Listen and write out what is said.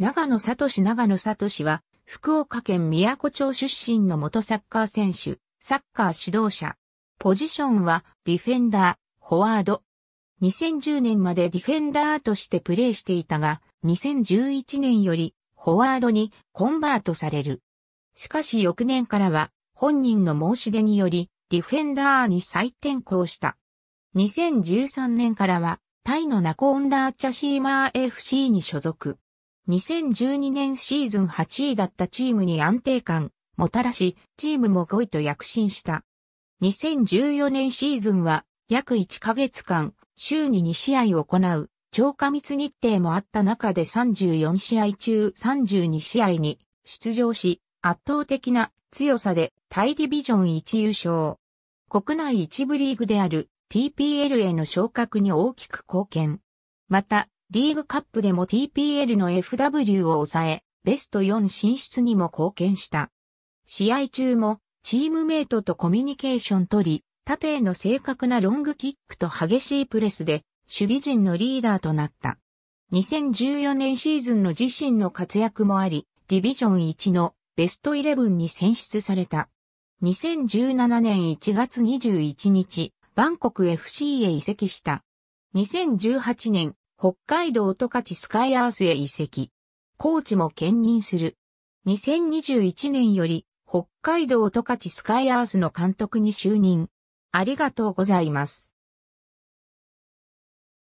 長野聡長野聡は、福岡県宮古町出身の元サッカー選手、サッカー指導者。ポジションは、ディフェンダー、フォワード。2010年までディフェンダーとしてプレーしていたが、2011年より、フォワードにコンバートされる。しかし翌年からは、本人の申し出により、ディフェンダーに再転向した。2013年からは、タイのナコオンラーチャシーマー FC に所属。2012年シーズン8位だったチームに安定感、もたらし、チームも5位と躍進した。2014年シーズンは、約1ヶ月間、週に2試合を行う、超過密日程もあった中で34試合中32試合に出場し、圧倒的な強さでタイディビジョン1優勝。国内一部リーグである TPL への昇格に大きく貢献。また、リーグカップでも TPL の FW を抑え、ベスト4進出にも貢献した。試合中も、チームメイトとコミュニケーション取り、縦への正確なロングキックと激しいプレスで、守備陣のリーダーとなった。2014年シーズンの自身の活躍もあり、ディビジョン1のベスト11に選出された。2017年1月21日、バンコク FC へ移籍した。2018年北海道十勝スカイアースへ移籍。コーチも兼任する。2021年より北海道十勝スカイアースの監督に就任。ありがとうございます。